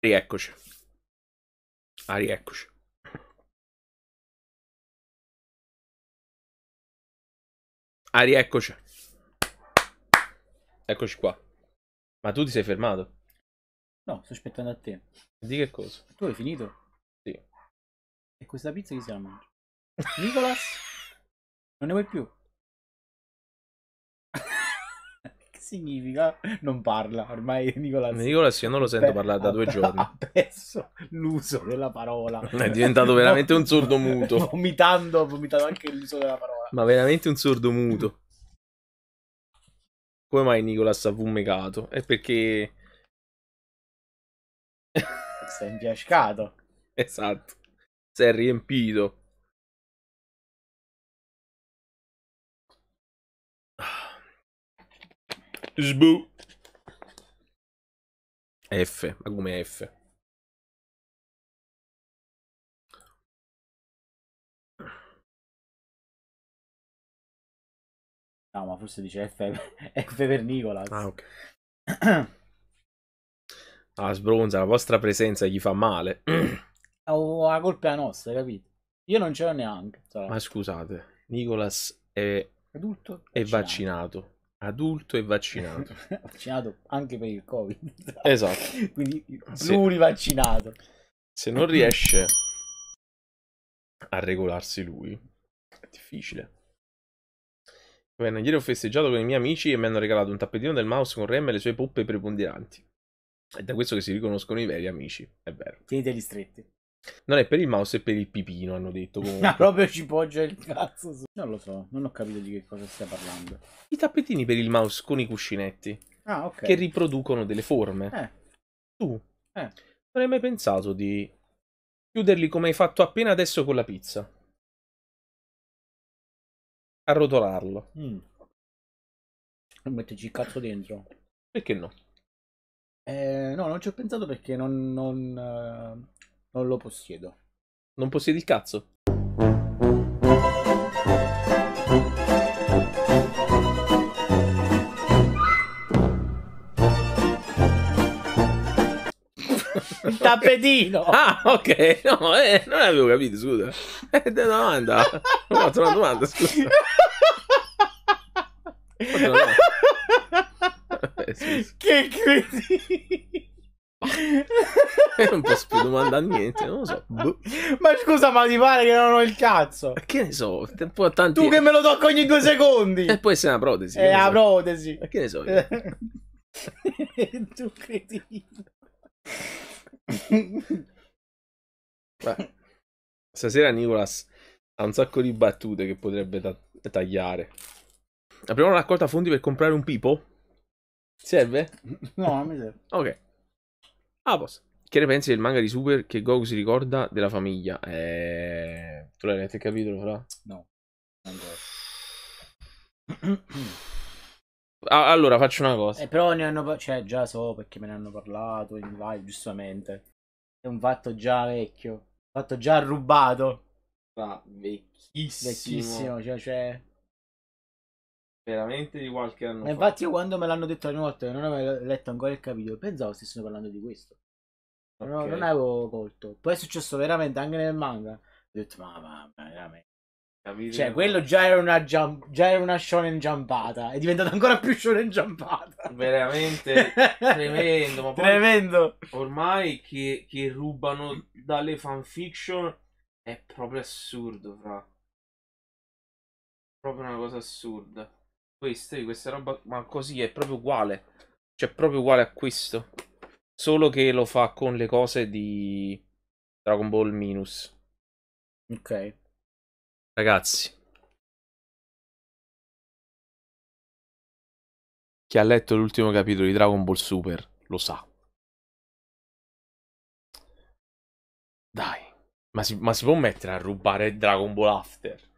Rieccoci. Ah, rieccoci. Ah, rieccoci. Eccoci qua. Ma tu ti sei fermato? No, sto aspettando a te. Di che cosa? Tu hai finito? Sì. E questa pizza chi si la mangia? Nicolas? Non ne vuoi più? significa non parla ormai Nicolas. Nicolas io non lo sento Beh, parlare da due giorni. Ha perso l'uso della parola è diventato veramente un sordo muto. Vomitando, vomitando anche l'uso della parola. Ma veramente un sordo muto. Come mai Nicolas ha fumegato? È perché si è impiascato. Esatto. Si è riempito. Sbu. F, ma come F? No, ma forse dice F, F per Nicolas. Ah, ok. ah, sbronza, la vostra presenza gli fa male. oh, la colpa è la nostra, capito? Io non ce l'ho neanche. Sarà. Cioè. Ma scusate, Nicolas è, Adulto, è vaccinato adulto e vaccinato. vaccinato anche per il Covid. Esatto. Quindi plurivaccinato. Se, se non riesce a regolarsi lui, è difficile. Bene, ieri ho festeggiato con i miei amici e mi hanno regalato un tappetino del mouse con Rem e le sue poppe preponderanti. È da questo che si riconoscono i veri amici, è vero. Tieniteli stretti. Non è per il mouse, è per il pipino, hanno detto comunque. No, proprio ci poggia il cazzo su. Non lo so, non ho capito di che cosa stia parlando. I tappetini per il mouse con i cuscinetti. Ah, ok. Che riproducono delle forme. Eh. Tu. Eh. Non hai mai pensato di chiuderli come hai fatto appena adesso con la pizza? Arrotolarlo. Mm. E metterci il cazzo dentro. Perché no? Eh, no, non ci ho pensato perché non... non uh non lo possiedo. Non possiedi il cazzo? il tappetino. Ah, ok. No, eh, non avevo capito, scusa. È eh, una domanda. Ho fatto una domanda, scusa. Una domanda. Eh, Che credi? non posso più domandare niente, non lo so. Boh. Ma scusa, ma ti pare che non ho il cazzo? Eh, che ne so, tempo tanti... Tu che me lo tocco ogni due secondi! E poi sei una protesi. È una so. protesi. Ma eh, che ne so io? tu credi... Beh, stasera Nicolas ha un sacco di battute che potrebbe ta- tagliare. Apriamo una raccolta fondi per comprare un pipo? Serve? No, non mi serve. Ok. A ah, posto. Che ne pensi del manga di Super che Goku si ricorda della famiglia? Eh, tu l'hai letto il capitolo, fra? No. Ah, allora, faccio una cosa. Eh, però ne hanno... Cioè, già so perché me ne hanno parlato in live, giustamente. È un fatto già vecchio. Un fatto già rubato. Ah, vecchissimo. Vecchissimo, cioè... cioè... Veramente di qualche anno. Ma infatti, io quando me l'hanno detto la notte, non avevo letto ancora il capitolo, pensavo stessero parlando di questo. Okay. No, non avevo colto. Poi è successo veramente anche nel manga. Ho detto, ma mamma, veramente. Capito? Cioè, quello già era, una jump, già era una shonen jumpata. È diventata ancora più shonen jumpata. Veramente tremendo. Ma poi, tremendo. Ormai che, che, rubano dalle fanfiction è proprio assurdo, fra. Proprio una cosa assurda. Questa, eh, questa roba, ma così è proprio uguale. Cioè, proprio uguale a questo solo che lo fa con le cose di Dragon Ball Minus. Ok. Ragazzi. Chi ha letto l'ultimo capitolo di Dragon Ball Super lo sa. Dai. Ma si, ma si, può mettere a rubare Dragon Ball After?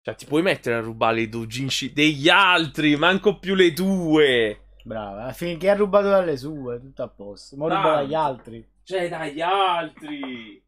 Cioè, ti puoi mettere a rubare le dojinshi degli altri, manco più le tue. Brava, eh. finché ha rubato dalle sue, tutto a posto. Ma ruba dagli altri. Cioè, dagli altri.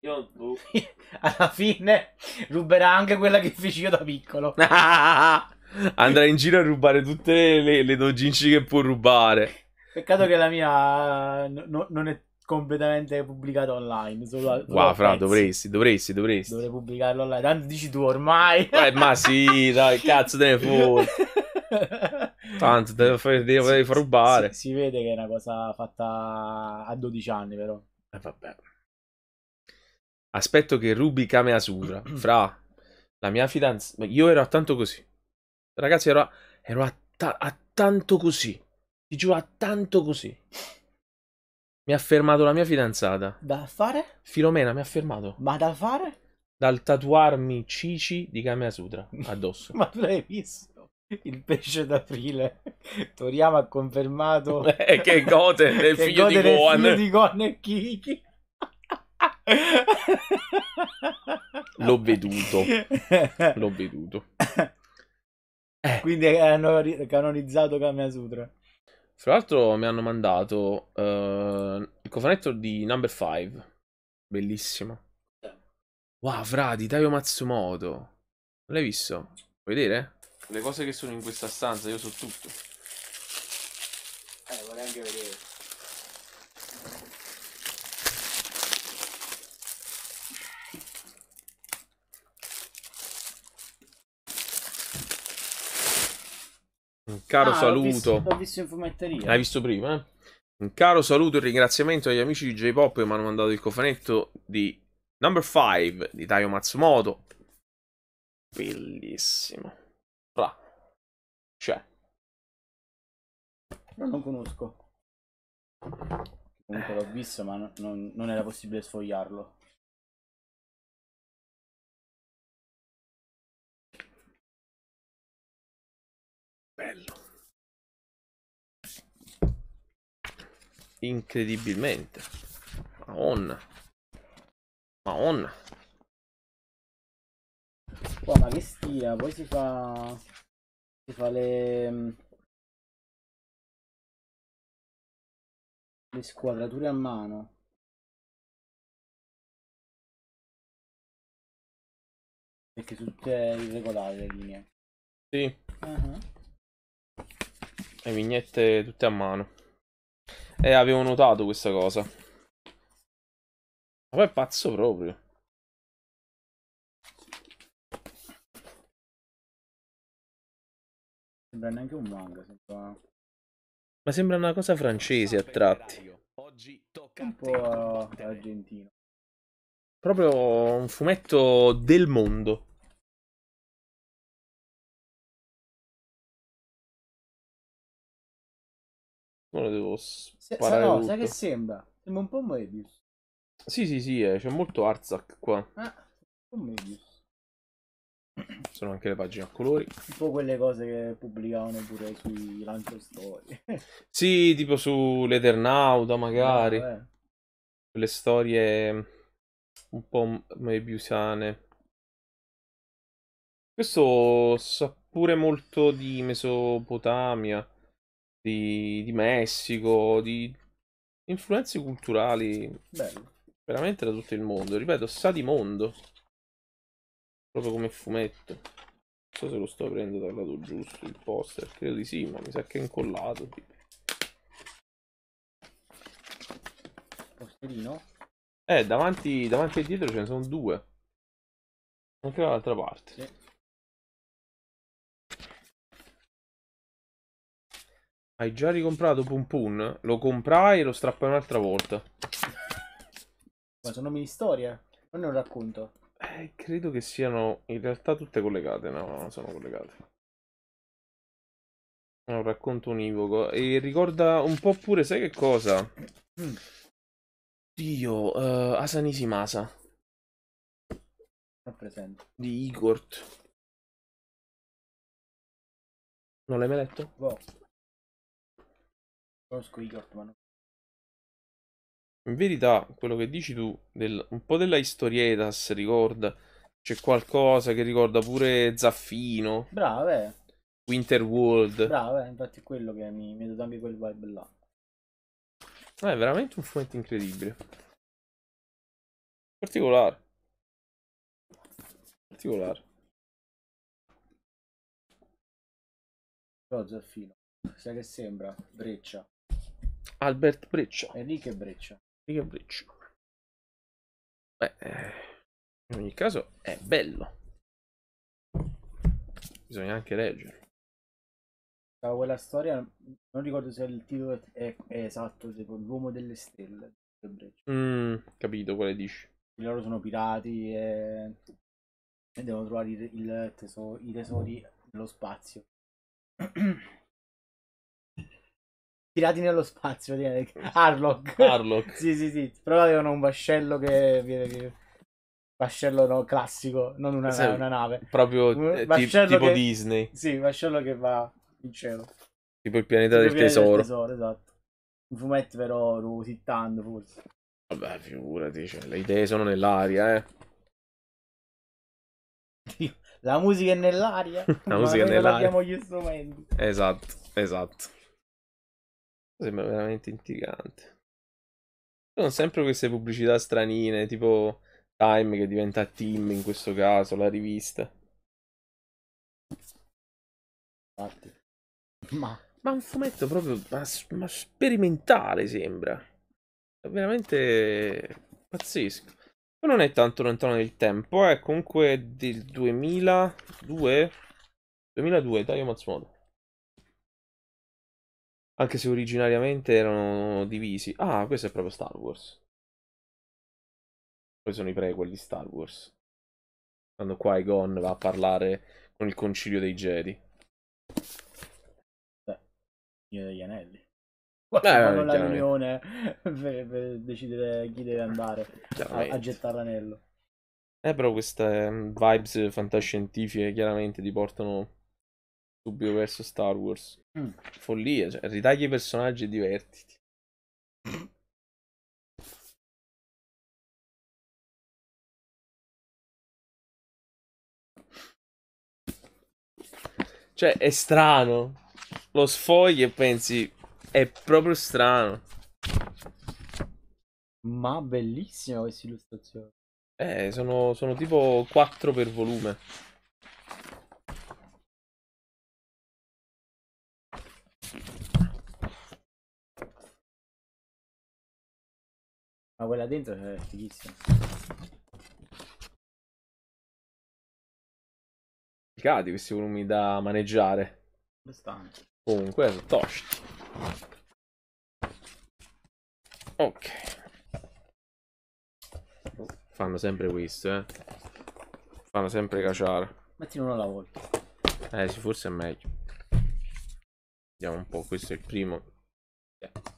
Io tu. Boh. Alla fine ruberà anche quella che feci io da piccolo. Andrà in giro a rubare tutte le, le, le doginci che può rubare. Peccato che la mia no, non è completamente pubblicata online. Solo, solo wow, fra, dovresti, dovresti, dovresti. Dovrei pubblicarlo online. Tanto dici tu ormai. Eh, ma sì, dai, cazzo te ne foto. Tanto te lo fai, te rubare. Si, si, vede che è una cosa fatta a 12 anni, però. Eh, vabbè. Aspetto che rubi Kamehasutra. Fra la mia fidanzata. Io ero a tanto così. Ragazzi, ero a, ero a, ta- a tanto così. Ti giuro, a tanto così. Mi ha fermato la mia fidanzata. Da fare? Filomena mi ha fermato. Ma da fare? Dal tatuarmi Cici di Sutra addosso. Ma tu l'hai visto? Il pesce d'aprile. Toriyama ha confermato eh, che Goten è che figlio Goten di Gohan. Figlio di Gohan e Kiki. L'ho veduto. L'ho veduto. Eh. Eh. Quindi hanno canonizzato Kama Sutra. Fra l'altro mi hanno mandato uh, il cofanetto di Number 5. Bellissimo. Wow, Frati, Taio Matsumoto. Non l'hai visto? Vuoi vedere? le cose che sono in questa stanza, io so tutto. Eh, vorrei anche vedere. Un caro ah, saluto. L'ho visto, visto in fumetteria. L'hai visto prima, eh? Un caro saluto e ringraziamento agli amici di J-Pop che mi hanno mandato il cofanetto di Number 5 di Taio Matsumoto. Bellissimo. Tra. C'è. Io non conosco. Comunque l'ho visto, ma non, non, non era possibile sfogliarlo. Bello. Incredibilmente. Maonna. Maonna qua ma che stia poi si fa si fa le mm, le squadrature a mano perché tutte irregolari le linee sì uh -huh. le vignette tutte a mano e eh, avevo notato questa cosa ma poi è pazzo proprio sembra neanche un manga, sembra... Ma sembra una cosa francese a tratti. Oggi tocca Un po' argentino. Proprio un fumetto del mondo. Non lo devo sparare sa, no, sai che sembra? Sembra un po' Moebius. Sì, sì, sì, eh, c'è molto Arzak qua. Ah, un po' Moebius. sono anche le pagine a colori. Tipo quelle cose che pubblicavano pure sui lancio storie. sì, tipo su l'Eternauta magari. Ah, quelle eh. storie un po' mebiusiane. Questo sa pure molto di Mesopotamia, di, di Messico, di influenze culturali. Bello. Veramente da tutto il mondo. Ripeto, sa di mondo. Proprio come fumetto. Non so se lo sto aprendo dal lato giusto il poster. Credo di sì, ma mi sa che è incollato. Posterino? Eh, davanti, davanti e dietro ce ne sono due. Anche dall'altra parte. Sì. Hai già ricomprato Pum Pum? Lo comprai e lo strappai un'altra volta. Ma sono mini storie? Non è un racconto. Eh, credo che siano in realtà tutte collegate, no, non sono collegate. È un racconto univoco e ricorda un po' pure, sai che cosa? Mm. Dio, uh, eh, Asanisimasa. Non presente. Di Igor. Non l'hai mai letto? Boh. Conosco Igor, ma non in verità, quello che dici tu, del, un po' della historietas ricorda, c'è qualcosa che ricorda pure Zaffino. Bravo, eh. Winter World. Bravo, eh, infatti è quello che mi, mi dà anche quel vibe là. No, ah, è veramente un fumetto incredibile. Particolare. Particolare. Però Zaffino, sai che sembra? Breccia. Albert Breccia. Enrico Breccia. Righe bridge. Beh, eh, in ogni caso è bello. Bisogna anche leggere. Da quella storia, non ricordo se il titolo è, è esatto, tipo l'uomo delle stelle. Mm, capito quale dici. Loro sono pirati e, e devono trovare il tesoro, i tesori nello spazio. Pirati nello spazio, direi. Harlock. Harlock. sì, sì, sì. Però avevano un vascello che viene vascello no, classico, non una, sì, una nave. Proprio eh, vascello tipo che, Disney. Sì, vascello che va in cielo. Tipo il pianeta, tipo del, pianeta tesoro. del tesoro. Esatto. I fumetti però rusittando forse. Vabbè, figurati, cioè, le idee sono nell'aria, eh. La musica è nell'aria. La musica è nell'aria. abbiamo gli strumenti. Esatto, esatto. Sembra veramente intrigante. Sono sempre queste pubblicità stranine, tipo Time che diventa Team in questo caso, la rivista. Infatti. Ma... ma un fumetto proprio ma, ma sperimentale sembra. È veramente pazzesco. non è tanto lontano nel tempo, è eh. comunque del 2002. 2002, Dario Matsumoto. Anche se originariamente erano divisi. Ah, questo è proprio Star Wars. Poi sono i prequel di Star Wars. Quando Qui-Gon va a parlare con il concilio dei Jedi. Beh, io degli anelli. Quando fanno la riunione per, per, decidere chi deve andare a, a gettare l'anello. Eh, però queste mm, vibes fantascientifiche chiaramente ti portano subito verso Star Wars. Mm. Follia, cioè, ritagli i personaggi e divertiti. Cioè, è strano. Lo sfogli e pensi, è proprio strano. Ma bellissima questa illustrazione. Eh, sono, sono tipo 4 per volume. Ma quella dentro è fighissima. Complicati questi volumi da maneggiare. Bastante. Comunque, sono tosti. Ok. Fanno sempre questo, eh. Fanno sempre caciare. Mettino uno alla volta. Eh sì, forse è meglio. Vediamo un po', questo è il primo. Yeah.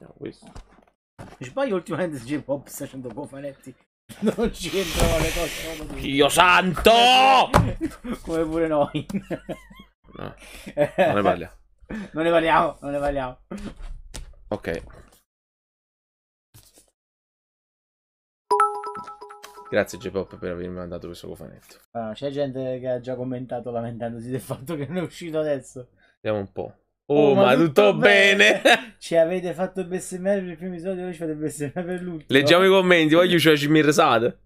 Mettiamo questo. Mi sbaglio ultimamente si diceva Bob facendo cofanetti. Non ci entrano le cose Dio santo! come pure noi. no, non ne parliamo. non ne parliamo, non ne parliamo. Ok. Grazie J-Pop per avermi mandato questo cofanetto. Ah, c'è gente che ha già commentato lamentandosi del fatto che non è uscito adesso. Vediamo un po'. Oh, oh ma, ma, tutto, tutto bene? bene? Ci avete fatto bestemmiare per il primo episodio, noi ci fate bestemmiare per l'ultimo. Leggiamo i commenti, voglio ci mi resate.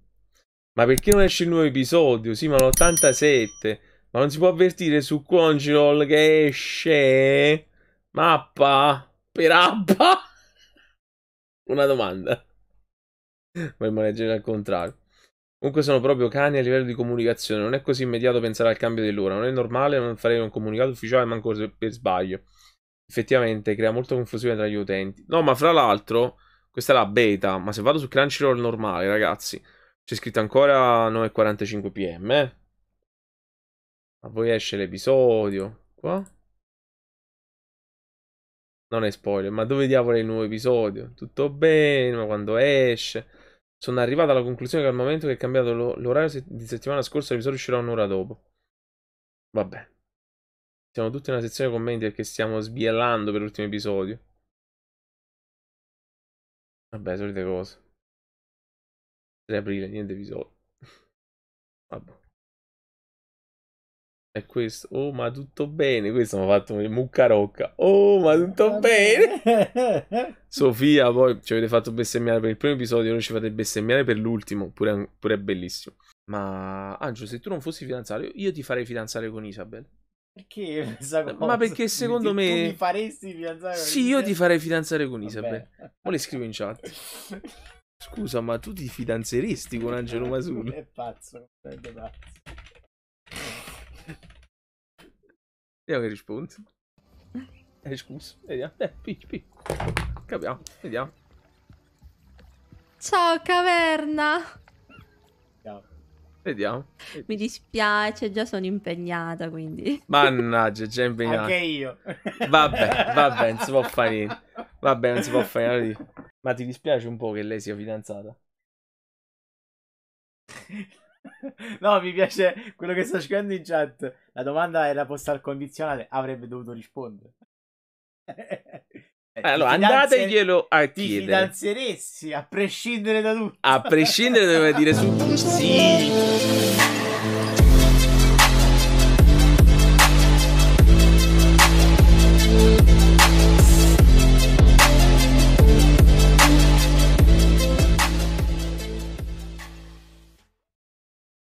Ma perché non esce il nuovo episodio? Sì, ma l'87. Ma non si può avvertire su Crunchyroll che esce... Mappa? Per appa? Una domanda. Vorremmo leggere al contrario. Comunque sono proprio cani a livello di comunicazione. Non è così immediato pensare al cambio dell'ora. Non è normale, non farei un comunicato ufficiale manco per sbaglio effettivamente crea molta confusione tra gli utenti. No, ma fra l'altro, questa è la beta, ma se vado su Crunchyroll normale, ragazzi, c'è scritto ancora 9.45 pm, eh. Ma poi esce l'episodio, qua? Non è spoiler, ma dove diavolo è il nuovo episodio? Tutto bene, ma quando esce? Sono arrivato alla conclusione che al momento che è cambiato l'orario di settimana scorsa l'episodio uscirà un'ora dopo. Vabbè. Siamo tutti nella sezione commenti perché stiamo sbiellando per l'ultimo episodio. Vabbè, solite cose. 3 aprile, niente episodio. Vabbè. È questo. Oh, ma tutto bene. Questo mi ha fatto mucca rocca. Oh, ma tutto bene. Sofia, poi ci avete fatto bestemmiare per il primo episodio, ora ci fate bestemmiare per l'ultimo. Pure, pure è bellissimo. Ma Angelo, se tu non fossi fidanzato, io ti farei fidanzare con Isabel. Perché? Ma perché secondo ti, me... mi faresti fidanzare con Sì, Isabel? io ti farei fidanzare con Isabel. Ora le scrivo in chat. Scusa, ma tu ti fidanzeresti con Angelo Masuno? è pazzo, è pazzo. Vediamo che rispondi. Eh, scusa, vediamo. Eh, picchi, picchi. Capiamo, vediamo. Ciao, caverna. Vediamo. Mi dispiace, già sono impegnata, quindi. Mannaggia, già impegnata. Anche io. Vabbè, vabbè, non si può fare niente. Vabbè, non si può fare niente. Ma ti dispiace un po' che lei sia fidanzata? No, mi piace quello che sta scrivendo in chat. La domanda era posta al condizionale, avrebbe dovuto rispondere. Eh, eh, allora, andateglielo a chiedere. Ti fidanzeresti, a prescindere da tutto. A prescindere, deve dire su... Sì!